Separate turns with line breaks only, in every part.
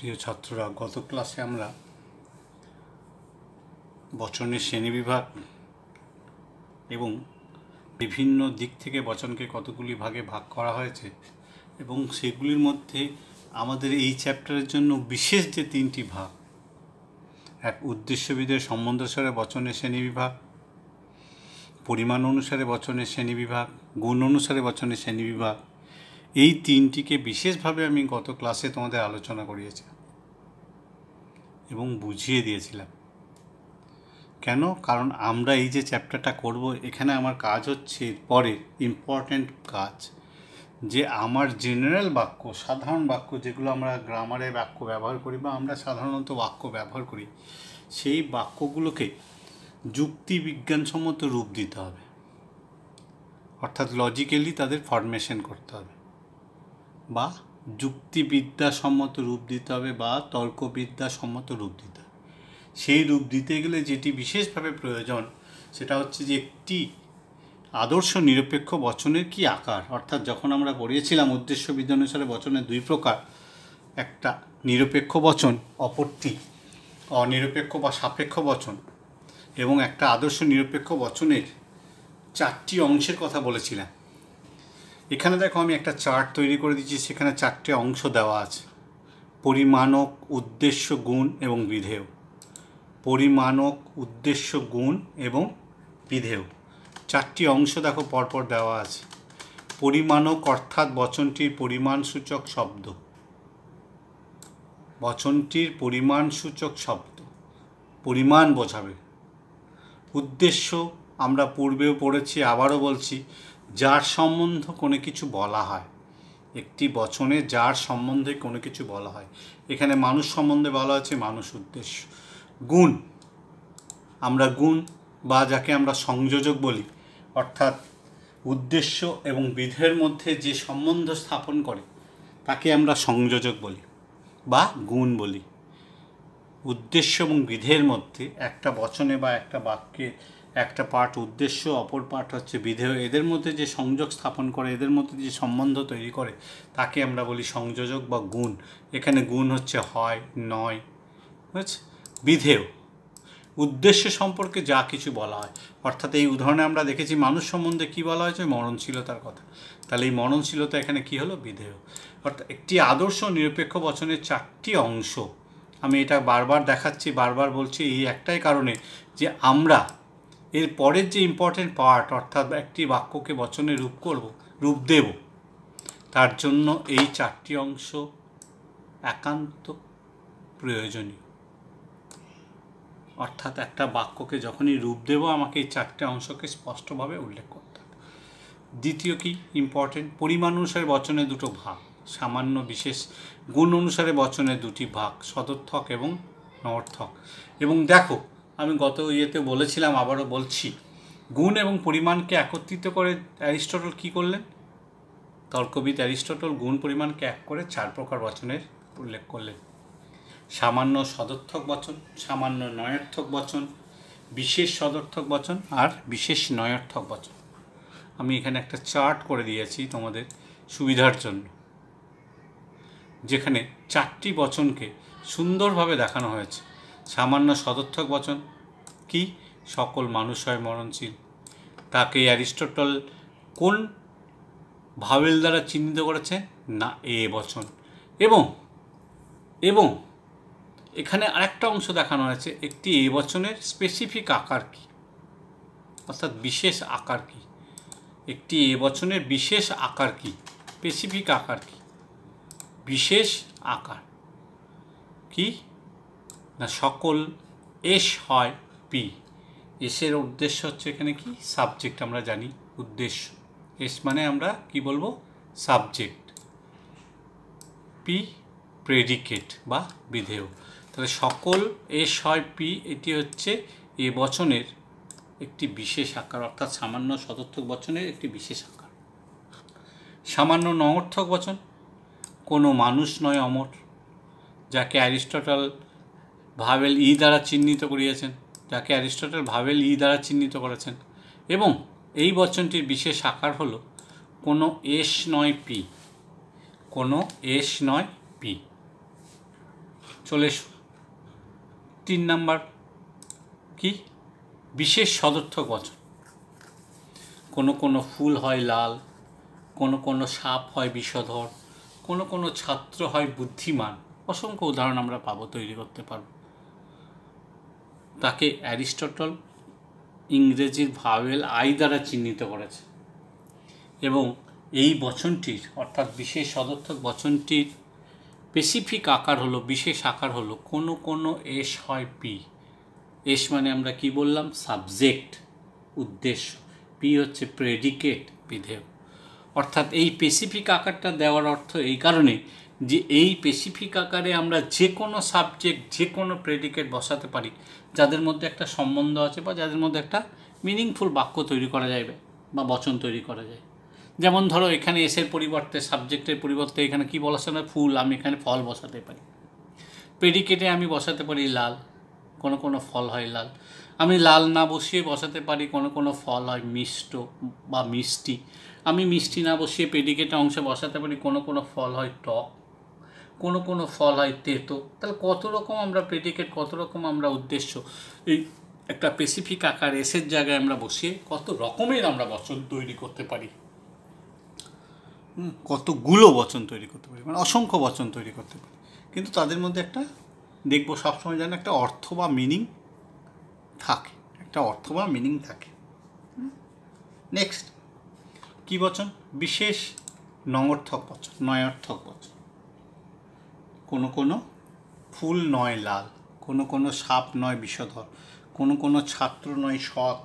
প্রিয় ছাত্ররা গত ক্লাসে আমরা বচনের শ্রেণী বিভাগ এবং বিভিন্ন দিক থেকে বচনকে কতগুলি ভাগে ভাগ করা হয়েছে এবং সেগুলির মধ্যে আমাদের এই চ্যাপ্টারের জন্য বিশেষ যে তিনটি ভাগ এক উদ্দেশ্যবিদের সম্বন্ধ সারে বচনের শ্রেণী বিভাগ পরিমাণ অনুসারে বচনের শ্রেণী বিভাগ গুণ অনুসারে বচনের শ্রেণী বিভাগ এই তিনটিকে বিশেষভাবে আমি গত ক্লাসে তোমাদের আলোচনা করিয়েছি এবং বুঝিয়ে দিয়েছিলাম কেন কারণ আমরা এই যে চ্যাপ্টারটা করব এখানে আমার কাজ হচ্ছে পরে ইম্পর্ট্যান্ট কাজ যে আমার জেনারেল বাক্য সাধারণ বাক্য যেগুলো আমরা গ্রামারে বাক্য ব্যবহার করি বা আমরা সাধারণত বাক্য ব্যবহার করি সেই বাক্যগুলোকে যুক্তি বিজ্ঞানসম্মত রূপ দিতে হবে অর্থাৎ লজিক্যালি তাদের ফরমেশন করতে হবে বা যুক্তিবিদ্যাসম্মত রূপ দিতে হবে বা তর্কবিদ্যাসম্মত রূপ দিতে হবে সেই রূপ দিতে গেলে যেটি বিশেষভাবে প্রয়োজন সেটা হচ্ছে যে একটি আদর্শ নিরপেক্ষ বচনের কি আকার অর্থাৎ যখন আমরা পড়িয়েছিলাম উদ্দেশ্য বিদ্যানুসারে বচনের দুই প্রকার একটা নিরপেক্ষ বচন অপরটি অনিরপেক্ষ বা সাপেক্ষ বচন এবং একটা আদর্শ নিরপেক্ষ বচনের চারটি অংশের কথা বলেছিলাম এখানে দেখো আমি একটা চার্ট তৈরি করে দিচ্ছি সেখানে চারটে অংশ দেওয়া আছে পরিমাণক উদ্দেশ্য গুণ এবং বিধেয় পরিমাণক উদ্দেশ্য গুণ এবং বিধেয় চারটি অংশ দেখো পরপর দেওয়া আছে পরিমাণক অর্থাৎ বচনটির পরিমাণসূচক শব্দ বচনটির পরিমাণসূচক শব্দ পরিমাণ বোঝাবে উদ্দেশ্য আমরা পূর্বেও পড়েছি আবারও বলছি যার সম্বন্ধ কোনো কিছু বলা হয় একটি বচনে যার সম্বন্ধে কোনো কিছু বলা হয় এখানে মানুষ সম্বন্ধে বলা হচ্ছে মানুষ উদ্দেশ্য গুণ আমরা গুণ বা যাকে আমরা সংযোজক বলি অর্থাৎ উদ্দেশ্য এবং বিধের মধ্যে যে সম্বন্ধ স্থাপন করে তাকে আমরা সংযোজক বলি বা গুণ বলি উদ্দেশ্য এবং বিধের মধ্যে একটা বচনে বা একটা বাক্যে একটা পার্ট উদ্দেশ্য অপর পার্ট হচ্ছে বিধেয় এদের মধ্যে যে সংযোগ স্থাপন করে এদের মধ্যে যে সম্বন্ধ তৈরি করে তাকে আমরা বলি সংযোজক বা গুণ এখানে গুণ হচ্ছে হয় নয় বুঝছে বিধেয় উদ্দেশ্য সম্পর্কে যা কিছু বলা হয় অর্থাৎ এই উদাহরণে আমরা দেখেছি মানুষ সম্বন্ধে কি বলা হয়েছে মরণশীলতার কথা তাহলে এই মরণশীলতা এখানে কি হলো বিধেয় অর্থাৎ একটি আদর্শ নিরপেক্ষ বচনের চারটি অংশ আমি এটা বারবার দেখাচ্ছি বারবার বলছি এই একটাই কারণে যে আমরা এর পরের যে ইম্পর্টেন্ট পার্ট অর্থাৎ একটি বাক্যকে বচনে রূপ করব রূপ দেব তার জন্য এই চারটি অংশ একান্ত প্রয়োজনীয় অর্থাৎ একটা বাক্যকে যখনই রূপ দেব আমাকে এই চারটে অংশকে স্পষ্টভাবে উল্লেখ করতে হবে দ্বিতীয় কি ইম্পর্টেন্ট পরিমাণ অনুসারে বচনে দুটো ভাগ সামান্য বিশেষ গুণ অনুসারে বচনে দুটি ভাগ সদর্থক এবং নর্থক এবং দেখো আমি গত ইয়েতে বলেছিলাম আবারও বলছি গুণ এবং পরিমাণকে একত্রিত করে অ্যারিস্টটল কী করলেন তর্কবিদ অ্যারিস্টটল গুণ পরিমাণকে এক করে চার প্রকার বচনের উল্লেখ করলেন সামান্য সদর্থক বচন সামান্য নয়ার্থক বচন বিশেষ সদর্থক বচন আর বিশেষ নয়ার্থক বচন আমি এখানে একটা চার্ট করে দিয়েছি তোমাদের সুবিধার জন্য যেখানে চারটি বচনকে সুন্দরভাবে দেখানো হয়েছে সামান্য সদর্থক বচন কি সকল মানুষ হয় মরণশীল তাকে অ্যারিস্টটল কোন ভাবেল দ্বারা চিহ্নিত করেছে না এ বচন এবং এবং এখানে আরেকটা অংশ দেখানো হয়েছে একটি এ বচনের স্পেসিফিক আকার কী অর্থাৎ বিশেষ আকার কী একটি এ বচনের বিশেষ আকার কী স্পেসিফিক আকার কী বিশেষ আকার কী না সকল এস হয় পি এসের উদ্দেশ্য হচ্ছে এখানে কি সাবজেক্ট আমরা জানি উদ্দেশ্য এস মানে আমরা কি বলবো সাবজেক্ট পি প্রেডিকেট বা বিধেয় তাহলে সকল এস হয় পি এটি হচ্ছে এ বচনের একটি বিশেষ আকার অর্থাৎ সামান্য সদর্থক বচনের একটি বিশেষ আকার সামান্য নঙর্থক বচন কোনো মানুষ নয় অমর যাকে অ্যারিস্টটল ভাবেল ই দ্বারা চিহ্নিত করিয়েছেন যাকে অ্যারিস্টটল ভাবেল ই দ্বারা চিহ্নিত করেছেন এবং এই বচনটির বিশেষ আকার হলো কোনো এস নয় পি কোনো এস নয় পি চলে তিন নাম্বার কি বিশেষ সদর্থক বচন কোনো কোনো ফুল হয় লাল কোনো কোনো সাপ হয় বিষধর কোনো কোনো ছাত্র হয় বুদ্ধিমান অসংখ্য উদাহরণ আমরা পাবো তৈরি করতে পারবো তাকে অ্যারিস্টটল ইংরেজির ভাওয়েল আই দ্বারা চিহ্নিত করেছে এবং এই বচনটির অর্থাৎ বিশেষ সদর্থক বচনটির স্পেসিফিক আকার হলো বিশেষ আকার হলো কোনো কোনো এস হয় পি এস মানে আমরা কি বললাম সাবজেক্ট উদ্দেশ্য পি হচ্ছে প্রেডিকেট বিধেয় অর্থাৎ এই স্পেসিফিক আকারটা দেওয়ার অর্থ এই কারণে যে এই স্পেসিফিক আকারে আমরা যে কোনো সাবজেক্ট যে কোনো প্রেডিকেট বসাতে পারি যাদের মধ্যে একটা সম্বন্ধ আছে বা যাদের মধ্যে একটা মিনিংফুল বাক্য তৈরি করা যাবে বা বচন তৈরি করা যায় যেমন ধরো এখানে এসের পরিবর্তে সাবজেক্টের পরিবর্তে এখানে কি বলা সময় ফুল আমি এখানে ফল বসাতে পারি পেডিকেটে আমি বসাতে পারি লাল কোনো কোনো ফল হয় লাল আমি লাল না বসিয়ে বসাতে পারি কোনো কোনো ফল হয় মিষ্ট বা মিষ্টি আমি মিষ্টি না বসিয়ে পেডিকেটের অংশে বসাতে পারি কোনো কোনো ফল হয় টক কোনো কোনো ফল হয় তেতো তাহলে কত রকম আমরা প্রেডিকেট কত রকম আমরা উদ্দেশ্য এই একটা স্পেসিফিক আকার এসের জায়গায় আমরা বসিয়ে কত রকমের আমরা বচন তৈরি করতে পারি কতগুলো বচন তৈরি করতে পারি মানে অসংখ্য বচন তৈরি করতে পারি কিন্তু তাদের মধ্যে একটা দেখবো সবসময় যেন একটা অর্থ বা মিনিং থাকে একটা অর্থ বা মিনিং থাকে নেক্সট কি বচন বিশেষ নঙর্থক বচন নয়ার্থক বচন কোনো কোনো ফুল নয় লাল কোনো কোনো সাপ নয় বিষধর কোনো কোনো ছাত্র নয় সৎ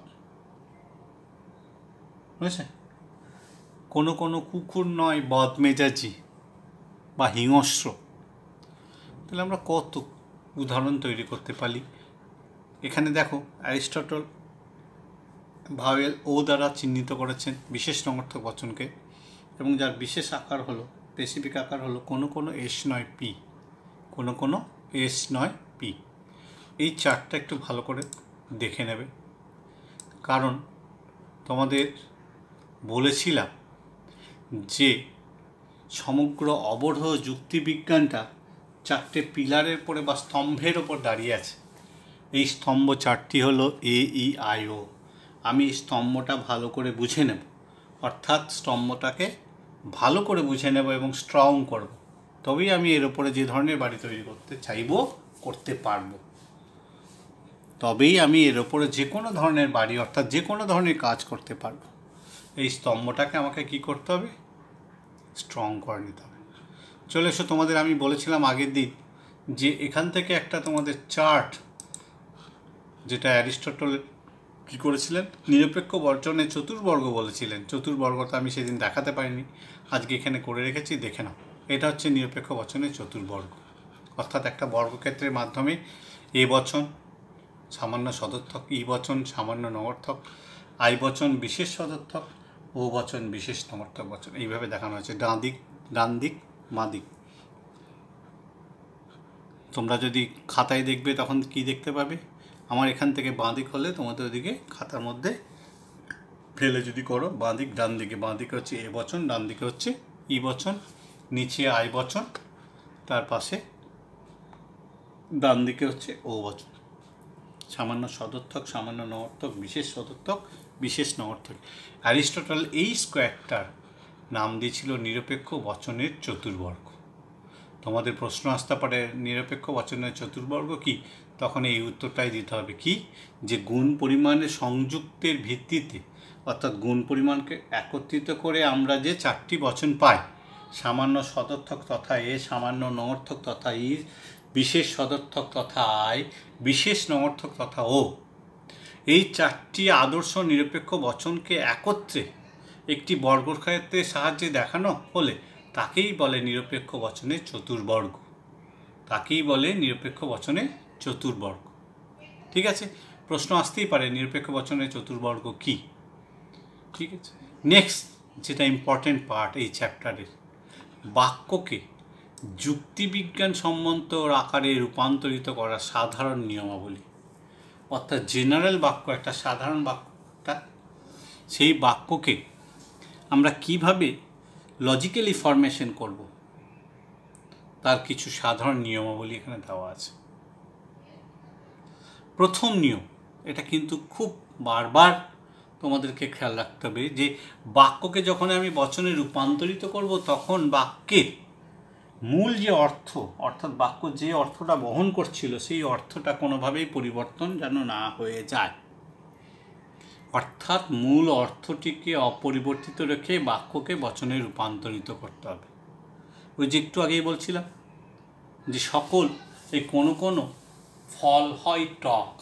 বুঝেছে কোনো কোনো কুকুর নয় বদমেজাজি বা হিংস্র তাহলে আমরা কত উদাহরণ তৈরি করতে পারি এখানে দেখো অ্যারিস্টটল ভাওয়েল ও দ্বারা চিহ্নিত করেছেন বিশেষ সমর্থক বচনকে এবং যার বিশেষ আকার হলো স্পেসিফিক আকার হলো কোনো কোনো এস নয় পি কোনো কোনো এস নয় পি এই চার্টটা একটু ভালো করে দেখে নেবে কারণ তোমাদের বলেছিলাম যে সমগ্র অবরোহ যুক্তিবিজ্ঞানটা চারটে পিলারের উপরে বা স্তম্ভের ওপর দাঁড়িয়ে আছে এই স্তম্ভ চারটি হলো এ ই আই ও আমি এই স্তম্ভটা ভালো করে বুঝে নেব অর্থাৎ স্তম্ভটাকে ভালো করে বুঝে নেব এবং স্ট্রং করবো তবেই আমি এর ওপরে যে ধরনের বাড়ি তৈরি করতে চাইব করতে পারব তবেই আমি এর ওপরে যে কোনো ধরনের বাড়ি অর্থাৎ যে কোনো ধরনের কাজ করতে পারব এই স্তম্ভটাকে আমাকে কি করতে হবে স্ট্রং করে নিতে হবে চলে এসো তোমাদের আমি বলেছিলাম আগের দিন যে এখান থেকে একটা তোমাদের চার্ট যেটা অ্যারিস্টটল কী করেছিলেন নিরপেক্ষ বর্জনের চতুর্বর্গ বলেছিলেন চতুর্বর্গটা আমি সেদিন দেখাতে পারিনি আজকে এখানে করে রেখেছি দেখে নাও এটা হচ্ছে নিরপেক্ষ বচনের চতুর্বর্গ অর্থাৎ একটা বর্গক্ষেত্রের মাধ্যমে এ বচন সামান্য সদর্থক ই বচন সামান্য নমর্থক আই বচন বিশেষ সদর্থক ও বচন বিশেষ নমর্থক বচন এইভাবে দেখানো হয়েছে ডাঁ দিক ডান দিক মা দিক তোমরা যদি খাতায় দেখবে তখন কি দেখতে পাবে আমার এখান থেকে বাঁ দিক হলে তোমাদের ওদিকে খাতার মধ্যে ফেলে যদি করো বাঁ দিক ডান দিকে বাঁ দিকে হচ্ছে এ বচন ডান দিকে হচ্ছে ই বচন নিচে আই বচন তার পাশে ডান দিকে হচ্ছে ও বচন সামান্য সদর্থক সামান্য নর্থক বিশেষ সদর্থক বিশেষ নর্থক অ্যারিস্টটল এই স্কোয়ারটার নাম দিয়েছিল নিরপেক্ষ বচনের চতুর্বর্গ তোমাদের প্রশ্ন আসতে পারে নিরপেক্ষ বচনের চতুর্বর্গ কি তখন এই উত্তরটাই দিতে হবে কি যে গুণ পরিমাণের সংযুক্তের ভিত্তিতে অর্থাৎ গুণ পরিমাণকে একত্রিত করে আমরা যে চারটি বচন পাই সামান্য সদর্থক তথা এ সামান্য নঙর্থক তথা ই বিশেষ সদর্থক তথা আয় বিশেষ নঙর্থক তথা ও এই চারটি আদর্শ নিরপেক্ষ বচনকে একত্রে একটি বর্গক্ষেত্রের সাহায্যে দেখানো হলে তাকেই বলে নিরপেক্ষ বচনে চতুর্বর্গ তাকেই বলে নিরপেক্ষ বচনে চতুর্বর্গ ঠিক আছে প্রশ্ন আসতেই পারে নিরপেক্ষ বচনের চতুর্বর্গ কি ঠিক আছে নেক্সট যেটা ইম্পর্টেন্ট পার্ট এই চ্যাপ্টারের বাক্যকে যুক্তিবিজ্ঞান যুক্তিবিজ্ঞানসম্মত আকারে রূপান্তরিত করা সাধারণ নিয়মাবলী অর্থাৎ জেনারেল বাক্য একটা সাধারণ বাক্যটা সেই বাক্যকে আমরা কিভাবে লজিক্যালি ফরমেশন করব তার কিছু সাধারণ নিয়মাবলী এখানে দেওয়া আছে প্রথম নিয়ম এটা কিন্তু খুব বারবার তোমাদেরকে খেয়াল রাখতে হবে যে বাক্যকে যখন আমি বচনে রূপান্তরিত করব তখন বাক্যের মূল যে অর্থ অর্থাৎ বাক্য যে অর্থটা বহন করছিল সেই অর্থটা কোনোভাবেই পরিবর্তন যেন না হয়ে যায় অর্থাৎ মূল অর্থটিকে অপরিবর্তিত রেখে বাক্যকে বচনে রূপান্তরিত করতে হবে ওই যে একটু আগেই বলছিলাম যে সকল এই কোনো কোনো ফল হয় টক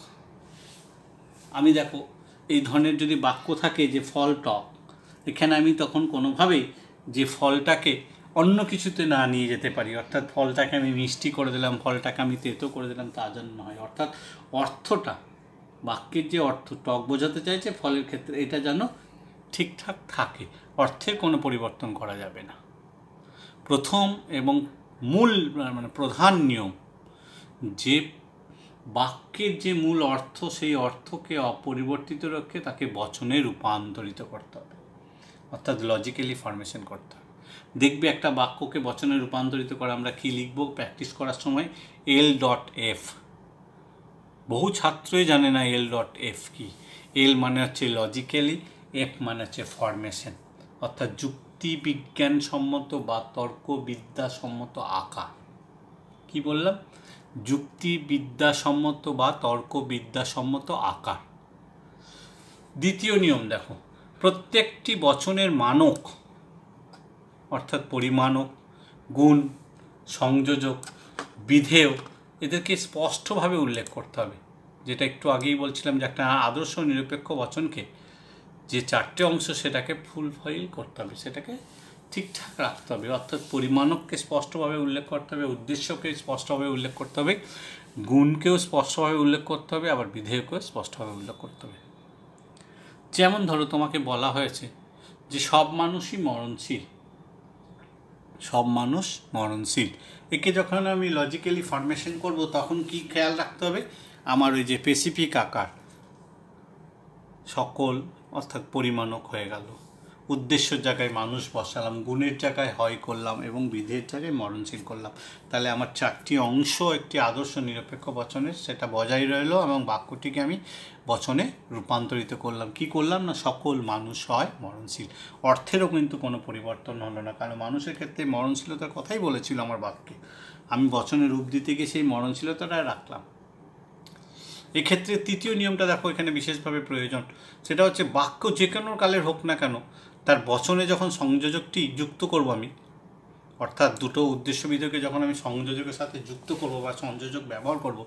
আমি দেখো এই ধরনের যদি বাক্য থাকে যে ফল টক এখানে আমি তখন কোনোভাবেই যে ফলটাকে অন্য কিছুতে না নিয়ে যেতে পারি অর্থাৎ ফলটাকে আমি মিষ্টি করে দিলাম ফলটাকে আমি তেতো করে দিলাম তা জন্য হয় অর্থাৎ অর্থটা বাক্যের যে অর্থ টক বোঝাতে চাইছে ফলের ক্ষেত্রে এটা যেন ঠিকঠাক থাকে অর্থের কোনো পরিবর্তন করা যাবে না প্রথম এবং মূল মানে প্রধান নিয়ম যে বাক্যের যে মূল অর্থ সেই অর্থকে অপরিবর্তিত রেখে তাকে বচনে রূপান্তরিত করতে হবে অর্থাৎ লজিক্যালি ফর্মেশন করতে হবে দেখবে একটা বাক্যকে বচনে রূপান্তরিত করে আমরা কী লিখব প্র্যাকটিস করার সময় এল ডট এফ বহু ছাত্রই জানে না এল ডট এফ কি এল মানে হচ্ছে লজিক্যালি এফ মানে হচ্ছে ফর্মেশন অর্থাৎ যুক্তিবিজ্ঞানসম্মত বা তর্কবিদ্যাসম্মত আঁকা কি বললাম যুক্তিবিদ্যাসম্মত বা তর্কবিদ্যাসম্মত আকার দ্বিতীয় নিয়ম দেখো প্রত্যেকটি বচনের মানক অর্থাৎ পরিমাণক গুণ সংযোজক বিধেয় এদেরকে স্পষ্টভাবে উল্লেখ করতে হবে যেটা একটু আগেই বলছিলাম যে একটা আদর্শ নিরপেক্ষ বচনকে যে চারটে অংশ সেটাকে ফুলফিল করতে হবে সেটাকে ঠিকঠাক রাখতে হবে অর্থাৎ পরিমাণককে স্পষ্টভাবে উল্লেখ করতে হবে উদ্দেশ্যকে স্পষ্টভাবে উল্লেখ করতে হবে গুণকেও স্পষ্টভাবে উল্লেখ করতে হবে আবার বিধেয়কেও স্পষ্টভাবে উল্লেখ করতে হবে যেমন ধরো তোমাকে বলা হয়েছে যে সব মানুষই মরণশীল সব মানুষ মরণশীল একে যখন আমি লজিক্যালি ফরমেশন করব তখন কি খেয়াল রাখতে হবে আমার ওই যে স্পেসিফিক আকার সকল অর্থাৎ পরিমাণক হয়ে গেল উদ্দেশ্য জায়গায় মানুষ বসালাম গুণের জায়গায় হয় করলাম এবং বিধের জায়গায় মরণশীল করলাম তাহলে আমার চারটি অংশ একটি আদর্শ নিরপেক্ষ বচনের সেটা বজায় রইল এবং বাক্যটিকে আমি বচনে রূপান্তরিত করলাম কি করলাম না সকল মানুষ হয় মরণশীল অর্থেরও কিন্তু কোনো পরিবর্তন হলো না কারণ মানুষের ক্ষেত্রে মরণশীলতার কথাই বলেছিল আমার বাক্য আমি বচনে রূপ দিতে গিয়ে সেই মরণশীলতাটা রাখলাম এক্ষেত্রে তৃতীয় নিয়মটা দেখো এখানে বিশেষভাবে প্রয়োজন সেটা হচ্ছে বাক্য যে কোনো কালের হোক না কেন তার বচনে যখন সংযোজকটি যুক্ত করব আমি অর্থাৎ দুটো উদ্দেশ্য বিধকে যখন আমি সংযোজকের সাথে যুক্ত করব বা সংযোজক ব্যবহার করব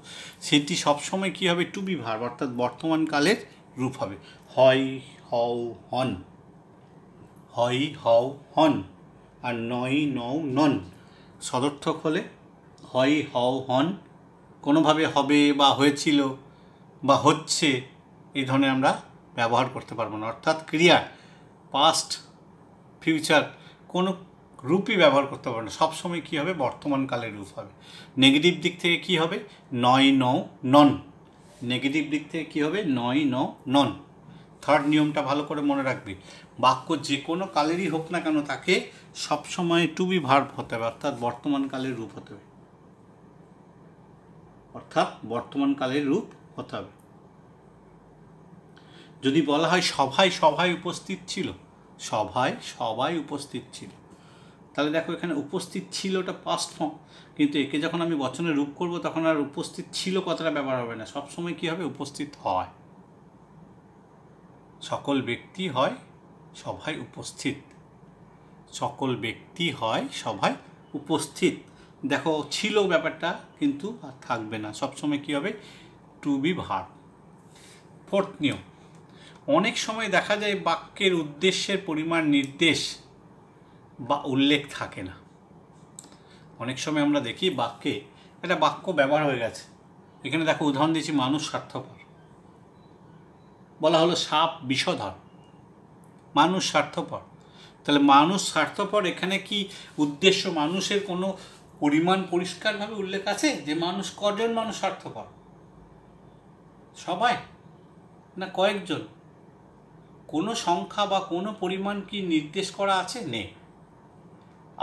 সেটি সবসময় কী হবে টু বি ভার অর্থাৎ বর্তমানকালের রূপ হবে হয় হও হন হয় হও হন আর নই নও নন সদর্থক হলে হয় হও হন কোনোভাবে হবে বা হয়েছিল বা হচ্ছে এই ধরনের আমরা ব্যবহার করতে পারবো না অর্থাৎ ক্রিয়া পাস্ট ফিউচার কোনো রূপই ব্যবহার করতে পারবে না সবসময় কী হবে বর্তমানকালের রূপ হবে নেগেটিভ দিক থেকে কি হবে নয় ন নন নেগেটিভ দিক থেকে কি হবে নয় ন নন থার্ড নিয়মটা ভালো করে মনে রাখবে বাক্য যে কোনো কালেরই হোক না কেন তাকে সবসময় টুবি বি ভার্ভ হতে হবে অর্থাৎ বর্তমানকালের রূপ হতে হবে অর্থাৎ বর্তমানকালের রূপ হতে হবে যদি বলা হয় সভায় সভায় উপস্থিত ছিল সভায় সবাই উপস্থিত ছিল তাহলে দেখো এখানে উপস্থিত ছিল ওটা পাস্ট ফর্ম কিন্তু একে যখন আমি বচনে রূপ করব তখন আর উপস্থিত ছিল কথাটা ব্যবহার হবে না সবসময় কী হবে উপস্থিত হয় সকল ব্যক্তি হয় সভায় উপস্থিত সকল ব্যক্তি হয় সভায় উপস্থিত দেখো ছিল ব্যাপারটা কিন্তু আর থাকবে না সবসময় কী হবে টু বি ভার ফোর্থ নিয়ম অনেক সময় দেখা যায় বাক্যের উদ্দেশ্যের পরিমাণ নির্দেশ বা উল্লেখ থাকে না অনেক সময় আমরা দেখি বাক্যে একটা বাক্য ব্যবহার হয়ে গেছে এখানে দেখো উদাহরণ দিয়েছি মানুষ স্বার্থপর বলা হলো সাপ বিষধর মানুষ স্বার্থপর তাহলে মানুষ স্বার্থপর এখানে কি উদ্দেশ্য মানুষের কোনো পরিমাণ পরিষ্কারভাবে উল্লেখ আছে যে মানুষ কজন মানুষ স্বার্থপর সবাই না কয়েকজন কোনো সংখ্যা বা কোনো পরিমাণ কি নির্দেশ করা আছে নেই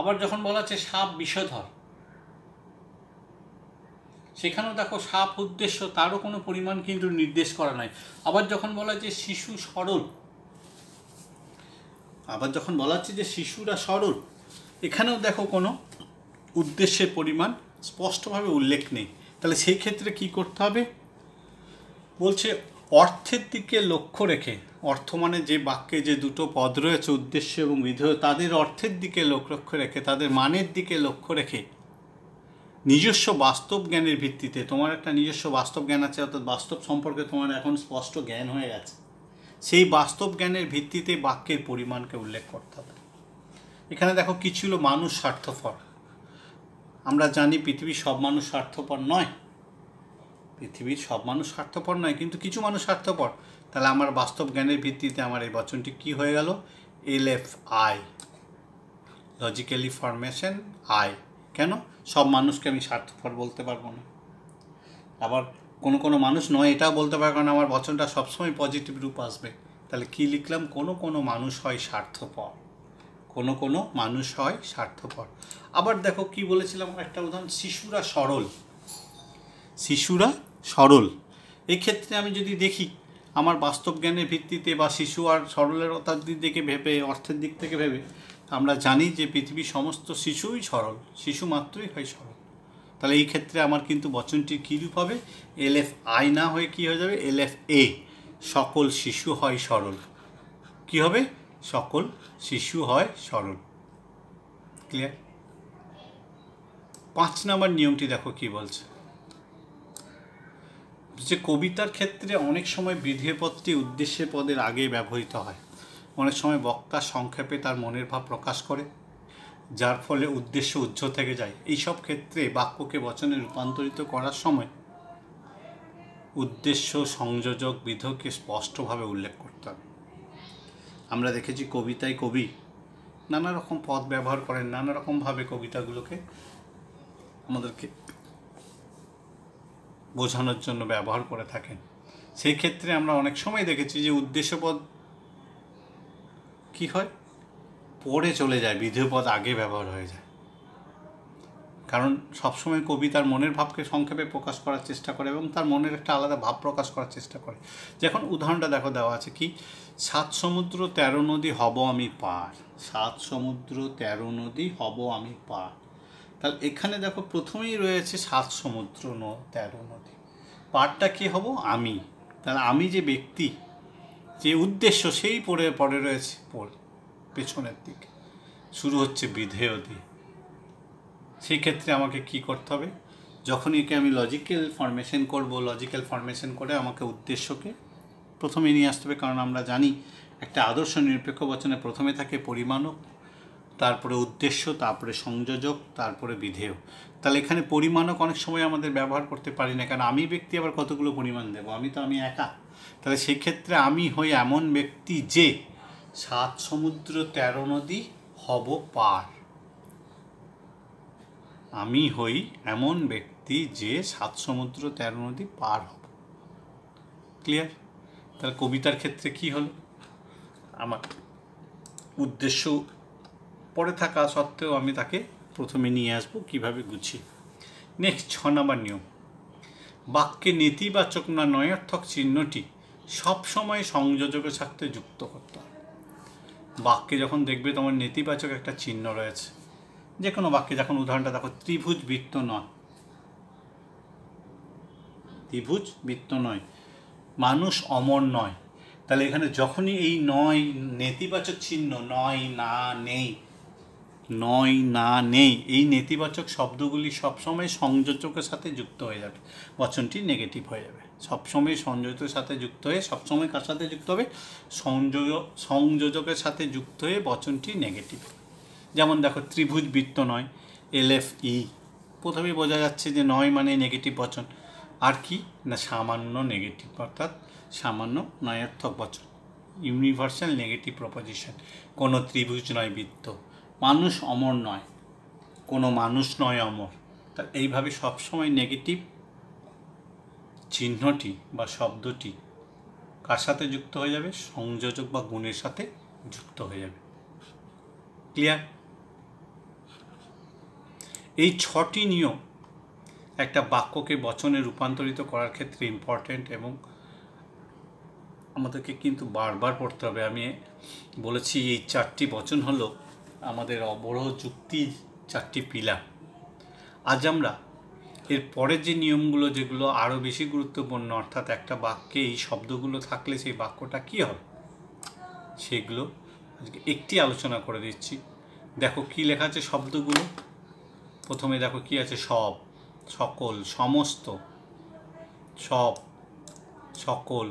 আবার যখন বলা হচ্ছে সাপ বিষধর সেখানেও দেখো সাপ উদ্দেশ্য তারও কোনো পরিমাণ কিন্তু নির্দেশ করা নাই আবার যখন বলা যে শিশু সরল আবার যখন বলা হচ্ছে যে শিশুরা সরল এখানেও দেখো কোনো উদ্দেশ্যের পরিমাণ স্পষ্টভাবে উল্লেখ নেই তাহলে সেই ক্ষেত্রে কি করতে হবে বলছে অর্থের দিকে লক্ষ্য রেখে অর্থ মানে যে বাক্যে যে দুটো পদ রয়েছে উদ্দেশ্য এবং বিধেয় তাদের অর্থের দিকে লক্ষ্য রেখে তাদের মানের দিকে লক্ষ্য রেখে নিজস্ব বাস্তব জ্ঞানের ভিত্তিতে তোমার একটা নিজস্ব বাস্তব জ্ঞান আছে অর্থাৎ বাস্তব সম্পর্কে তোমার এখন স্পষ্ট জ্ঞান হয়ে গেছে সেই বাস্তব জ্ঞানের ভিত্তিতে বাক্যের পরিমাণকে উল্লেখ করতে হবে এখানে দেখো কি ছিল মানুষ স্বার্থপর আমরা জানি পৃথিবীর সব মানুষ স্বার্থপর নয় পৃথিবীর সব মানুষ স্বার্থপর নয় কিন্তু কিছু মানুষ স্বার্থপর তাহলে আমার বাস্তব জ্ঞানের ভিত্তিতে আমার এই বচনটি কি হয়ে গেল L F I logically formation আই কেন সব মানুষকে আমি স্বার্থপর বলতে পারবো না আবার কোনো কোনো মানুষ নয় এটাও বলতে পারে কারণ আমার বচনটা সবসময় পজিটিভ রূপ আসবে তাহলে কি লিখলাম কোনো কোনো মানুষ হয় স্বার্থপর কোনো কোনো মানুষ হয় স্বার্থপর আবার দেখো কি বলেছিলাম একটা উদাহরণ শিশুরা সরল শিশুরা সরল এক্ষেত্রে আমি যদি দেখি আমার বাস্তব জ্ঞানের ভিত্তিতে বা শিশু আর সরলতার দিক থেকে ভেবে অর্থের দিক থেকে ভেবে আমরা জানি যে পৃথিবীর সমস্ত শিশুই সরল শিশু মাত্রই হয় সরল তাহলে এই ক্ষেত্রে আমার কিন্তু বচনটির কী রূপ হবে এল এফ আই না হয়ে কী হয়ে যাবে এল এফ এ সকল শিশু হয় সরল কি হবে সকল শিশু হয় সরল ক্লিয়ার পাঁচ নম্বর নিয়মটি দেখো কি বলছে যে কবিতার ক্ষেত্রে অনেক সময় বিধেয়পদটি উদ্দেশ্যে পদের আগে ব্যবহৃত হয় অনেক সময় বক্তা সংক্ষেপে তার মনের ভাব প্রকাশ করে যার ফলে উদ্দেশ্য উজ্জ্বল থেকে যায় এইসব ক্ষেত্রে বাক্যকে বচনে রূপান্তরিত করার সময় উদ্দেশ্য সংযোজক বিধকে স্পষ্টভাবে উল্লেখ করতে হবে আমরা দেখেছি কবিতায় কবি নানা রকম পদ ব্যবহার করেন নানা রকমভাবে কবিতাগুলোকে আমাদেরকে বোঝানোর জন্য ব্যবহার করে থাকেন সেই ক্ষেত্রে আমরা অনেক সময় দেখেছি যে উদ্দেশ্যপদ কি হয় পরে চলে যায় বিধেয়পদ আগে ব্যবহার হয়ে যায় কারণ সবসময় কবি তার মনের ভাবকে সংক্ষেপে প্রকাশ করার চেষ্টা করে এবং তার মনের একটা আলাদা ভাব প্রকাশ করার চেষ্টা করে যখন উদাহরণটা দেখো দেওয়া আছে কি সাত সমুদ্র তেরো নদী হব আমি পার সাত সমুদ্র তেরো নদী হব আমি পার তাহলে এখানে দেখো প্রথমেই রয়েছে সাত সমুদ্র ন তেরো নদী পাঠটা কী হব আমি তাহলে আমি যে ব্যক্তি যে উদ্দেশ্য সেই পড়ে পড়ে রয়েছে পেছনের দিকে শুরু হচ্ছে বিধেয় দিয়ে সেই ক্ষেত্রে আমাকে কি করতে হবে যখন একে আমি লজিক্যাল ফর্মেশন করব লজিক্যাল ফর্মেশন করে আমাকে উদ্দেশ্যকে প্রথমে নিয়ে আসতে হবে কারণ আমরা জানি একটা আদর্শ নিরপেক্ষ বচনে প্রথমে থাকে পরিমাণক তারপরে উদ্দেশ্য তারপরে সংযোজক তারপরে বিধেয় তাহলে এখানে পরিমাণক অনেক সময় আমাদের ব্যবহার করতে পারি না কারণ আমি ব্যক্তি আবার কতগুলো পরিমাণ দেবো আমি তো আমি একা তাহলে সেক্ষেত্রে আমি হই এমন ব্যক্তি যে সাত সমুদ্র তেরো নদী হব পার আমি হই এমন ব্যক্তি যে সাত সমুদ্র তেরো নদী পার হব ক্লিয়ার তাহলে কবিতার ক্ষেত্রে কি হলো আমার উদ্দেশ্য পরে থাকা সত্ত্বেও আমি তাকে প্রথমে নিয়ে আসবো কিভাবে গুছি নেক্সট ছ নম্বর নিয়ম বাক্যে নেতিবাচক না নয়ার্থক চিহ্নটি সবসময় সংযোজকের সাথে যুক্ত করতে হবে বাক্যে যখন দেখবে তোমার নেতিবাচক একটা চিহ্ন রয়েছে যে কোনো বাক্যে যখন উদাহরণটা দেখো ত্রিভুজ বৃত্ত নয় ত্রিভুজ বৃত্ত নয় মানুষ অমর নয় তাহলে এখানে যখনই এই নয় নেতিবাচক চিহ্ন নয় না নেই নয় না নেই এই নেতিবাচক শব্দগুলি সবসময় সংযোজকের সাথে যুক্ত হয়ে যাবে বচনটি নেগেটিভ হয়ে যাবে সবসময় সংযোজকের সাথে যুক্ত হয়ে সবসময় কার সাথে যুক্ত হবে সংযোজ সংযোজকের সাথে যুক্ত হয়ে বচনটি নেগেটিভ যেমন দেখো ত্রিভুজ বৃত্ত নয় এল এফ ই e। প্রথমেই বোঝা যাচ্ছে যে নয় মানে নেগেটিভ বচন আর কি না সামান্য নেগেটিভ অর্থাৎ সামান্য নয়ার্থক বচন ইউনিভার্সাল নেগেটিভ প্রপোজিশন কোনো ত্রিভুজ নয় বৃত্ত মানুষ অমর নয় কোনো মানুষ নয় অমর তা এইভাবে সবসময় নেগেটিভ চিহ্নটি বা শব্দটি কার সাথে যুক্ত হয়ে যাবে সংযোজক বা গুণের সাথে যুক্ত হয়ে যাবে ক্লিয়ার এই ছটি নিয়ম একটা বাক্যকে বচনে রূপান্তরিত করার ক্ষেত্রে ইম্পর্ট্যান্ট এবং আমাদেরকে কিন্তু বারবার পড়তে হবে আমি বলেছি এই চারটি বচন হলো আমাদের অবরোহ যুক্তির চারটি পিলা আজ আমরা এর পরের যে নিয়মগুলো যেগুলো আরও বেশি গুরুত্বপূর্ণ অর্থাৎ একটা বাক্যে এই শব্দগুলো থাকলে সেই বাক্যটা কী হবে সেগুলো আজকে একটি আলোচনা করে দিচ্ছি দেখো কি লেখা আছে শব্দগুলো প্রথমে দেখো কি আছে সব সকল সমস্ত সব সকল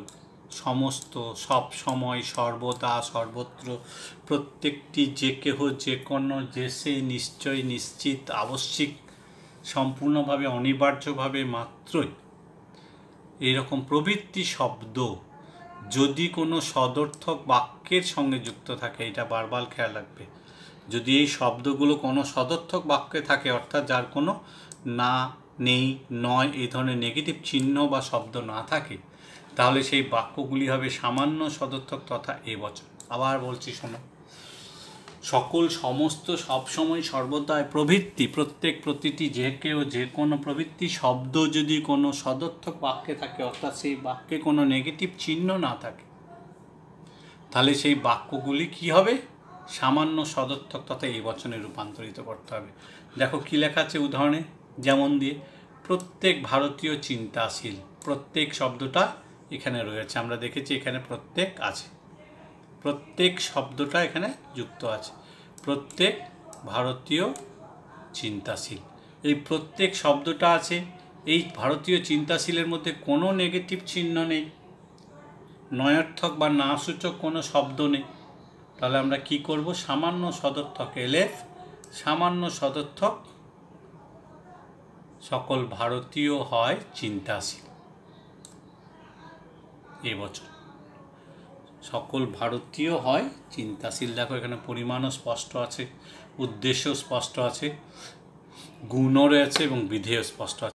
সমস্ত সব সময় সর্বদা সর্বত্র প্রত্যেকটি যে কেহ যে কোনো দেশে নিশ্চয় নিশ্চিত আবশ্যিক সম্পূর্ণভাবে অনিবার্যভাবে মাত্রই এরকম প্রবৃত্তি শব্দ যদি কোনো সদর্থক বাক্যের সঙ্গে যুক্ত থাকে এটা বারবার খেয়াল রাখবে যদি এই শব্দগুলো কোনো সদর্থক বাক্যে থাকে অর্থাৎ যার কোনো না নেই নয় এই ধরনের নেগেটিভ চিহ্ন বা শব্দ না থাকে তাহলে সেই বাক্যগুলি হবে সামান্য সদর্থক তথা এ বছর আবার বলছি শোনো সকল সমস্ত সবসময় সর্বদায় প্রবৃত্তি প্রত্যেক প্রতিটি যে কেউ যে কোনো প্রবৃত্তি শব্দ যদি কোনো সদর্থক বাক্যে থাকে অর্থাৎ সেই বাক্যে কোনো নেগেটিভ চিহ্ন না থাকে তাহলে সেই বাক্যগুলি কি হবে সামান্য সদর্থক তথা এই বচনে রূপান্তরিত করতে হবে দেখো কী লেখা আছে উদাহরণে যেমন দিয়ে প্রত্যেক ভারতীয় চিন্তাশীল প্রত্যেক শব্দটা এখানে রয়েছে আমরা দেখেছি এখানে প্রত্যেক আছে প্রত্যেক শব্দটা এখানে যুক্ত আছে প্রত্যেক ভারতীয় চিন্তাশীল এই প্রত্যেক শব্দটা আছে এই ভারতীয় চিন্তাশীলের মধ্যে কোনো নেগেটিভ চিহ্ন নেই নয়ার্থক বা না সূচক কোনো শব্দ নেই তাহলে আমরা কি করব সামান্য সদর্থক এলএফ সামান্য সদর্থক সকল ভারতীয় হয় চিন্তাশীল এবছর সকল ভারতীয় হয় চিন্তাশীল দেখো এখানে পরিমাণও স্পষ্ট আছে উদ্দেশ্য স্পষ্ট আছে গুণও রয়েছে এবং বিধেয় স্পষ্ট আছে